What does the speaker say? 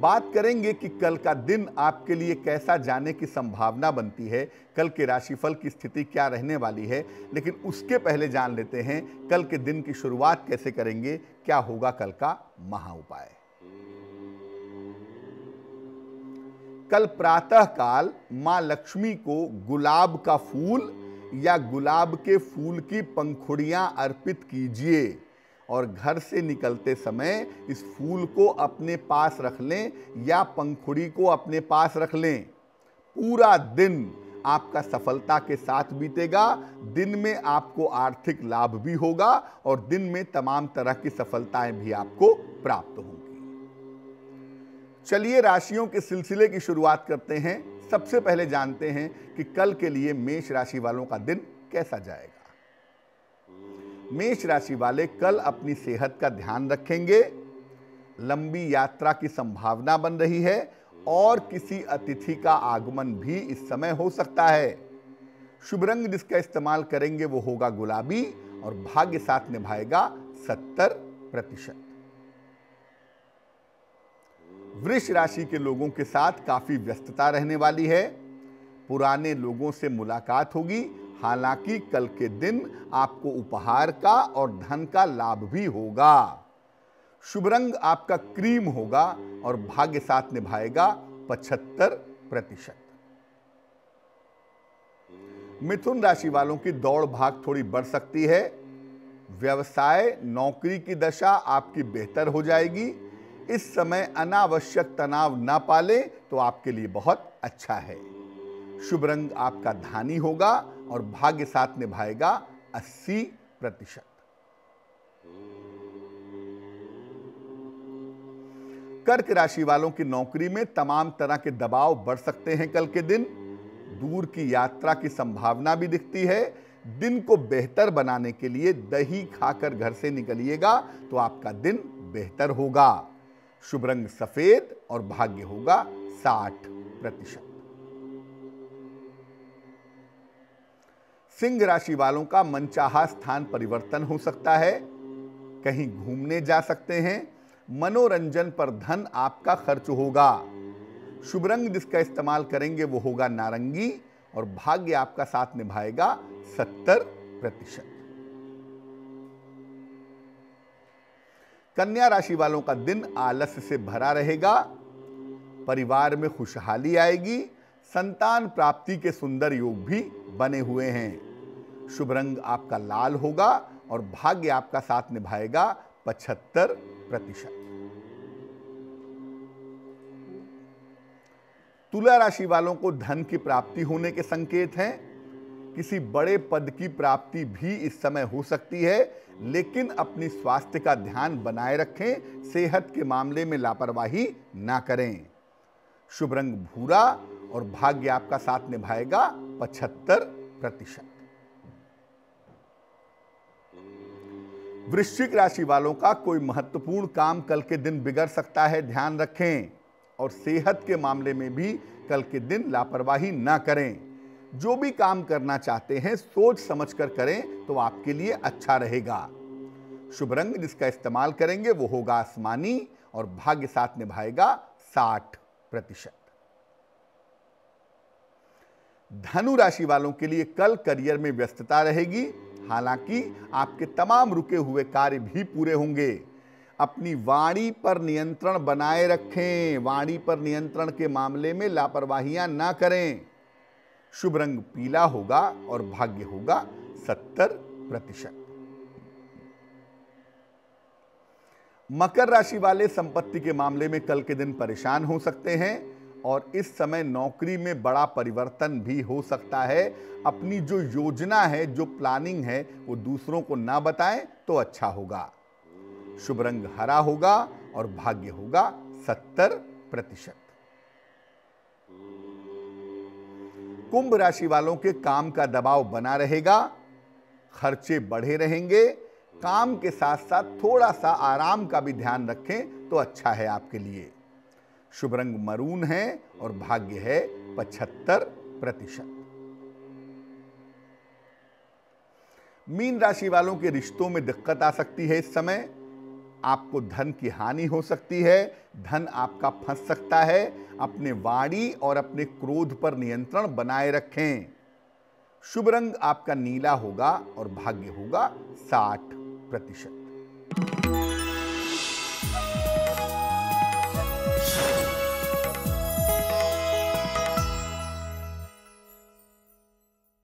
बात करेंगे कि कल का दिन आपके लिए कैसा जाने की संभावना बनती है कल के राशिफल की स्थिति क्या रहने वाली है लेकिन उसके पहले जान लेते हैं कल के दिन की शुरुआत कैसे करेंगे क्या होगा कल का महा उपाय कल प्रातः काल मां लक्ष्मी को गुलाब का फूल या गुलाब के फूल की पंखुड़ियां अर्पित कीजिए और घर से निकलते समय इस फूल को अपने पास रख लें या पंखुड़ी को अपने पास रख लें पूरा दिन आपका सफलता के साथ बीतेगा दिन में आपको आर्थिक लाभ भी होगा और दिन में तमाम तरह की सफलताएं भी आपको प्राप्त होंगी चलिए राशियों के सिलसिले की शुरुआत करते हैं सबसे पहले जानते हैं कि कल के लिए मेष राशि वालों का दिन कैसा जाएगा मेष राशि वाले कल अपनी सेहत का ध्यान रखेंगे लंबी यात्रा की संभावना बन रही है और किसी अतिथि का आगमन भी इस समय हो सकता है शुभ रंग जिसका इस्तेमाल करेंगे वो होगा गुलाबी और भाग्य साथ निभाएगा सत्तर प्रतिशत वृष राशि के लोगों के साथ काफी व्यस्तता रहने वाली है पुराने लोगों से मुलाकात होगी हालांकि कल के दिन आपको उपहार का और धन का लाभ भी होगा शुभ रंग आपका क्रीम होगा और भाग्य साथ निभाएगा पचहत्तर प्रतिशत मिथुन राशि वालों की दौड़ भाग थोड़ी बढ़ सकती है व्यवसाय नौकरी की दशा आपकी बेहतर हो जाएगी इस समय अनावश्यक तनाव ना पाले तो आपके लिए बहुत अच्छा है शुभ रंग आपका धानी होगा और भाग्य साथ निभाएगा 80 प्रतिशत कर्क राशि वालों की नौकरी में तमाम तरह के दबाव बढ़ सकते हैं कल के दिन दूर की यात्रा की संभावना भी दिखती है दिन को बेहतर बनाने के लिए दही खाकर घर से निकलिएगा तो आपका दिन बेहतर होगा शुभ रंग सफेद और भाग्य होगा साठ प्रतिशत सिंह राशि वालों का मनचाहा स्थान परिवर्तन हो सकता है कहीं घूमने जा सकते हैं मनोरंजन पर धन आपका खर्च होगा शुभ रंग जिसका इस्तेमाल करेंगे वो होगा नारंगी और भाग्य आपका साथ निभाएगा सत्तर प्रतिशत कन्या राशि वालों का दिन आलस से भरा रहेगा परिवार में खुशहाली आएगी संतान प्राप्ति के सुंदर योग भी बने हुए हैं शुभ रंग आपका लाल होगा और भाग्य आपका साथ निभाएगा पचहत्तर प्रतिशत तुला राशि वालों को धन की प्राप्ति होने के संकेत हैं किसी बड़े पद की प्राप्ति भी इस समय हो सकती है लेकिन अपनी स्वास्थ्य का ध्यान बनाए रखें सेहत के मामले में लापरवाही ना करें शुभ रंग भूरा और भाग्य आपका साथ निभाएगा पचहत्तर प्रतिशत वृश्चिक राशि वालों का कोई महत्वपूर्ण काम कल के दिन बिगड़ सकता है ध्यान रखें और सेहत के मामले में भी कल के दिन लापरवाही ना करें जो भी काम करना चाहते हैं सोच समझ कर करें तो आपके लिए अच्छा रहेगा शुभ रंग जिसका इस्तेमाल करेंगे वो होगा आसमानी और भाग्य साथ निभाएगा साठ प्रतिशत धनु राशि वालों के लिए कल करियर में व्यस्तता रहेगी हालांकि आपके तमाम रुके हुए कार्य भी पूरे होंगे अपनी वाणी पर नियंत्रण बनाए रखें वाणी पर नियंत्रण के मामले में लापरवाहियां ना करें शुभ रंग पीला होगा और भाग्य होगा सत्तर प्रतिशत मकर राशि वाले संपत्ति के मामले में कल के दिन परेशान हो सकते हैं और इस समय नौकरी में बड़ा परिवर्तन भी हो सकता है अपनी जो योजना है जो प्लानिंग है वो दूसरों को ना बताएं तो अच्छा होगा शुभ रंग हरा होगा और भाग्य होगा सत्तर प्रतिशत कुंभ राशि वालों के काम का दबाव बना रहेगा खर्चे बढ़े रहेंगे काम के साथ साथ थोड़ा सा आराम का भी ध्यान रखें तो अच्छा है आपके लिए शुभ रंग मरून है और भाग्य है पचहत्तर प्रतिशत मीन राशि वालों के रिश्तों में दिक्कत आ सकती है इस समय आपको धन की हानि हो सकती है धन आपका फंस सकता है अपने वाणी और अपने क्रोध पर नियंत्रण बनाए रखें शुभ रंग आपका नीला होगा और भाग्य होगा साठ प्रतिशत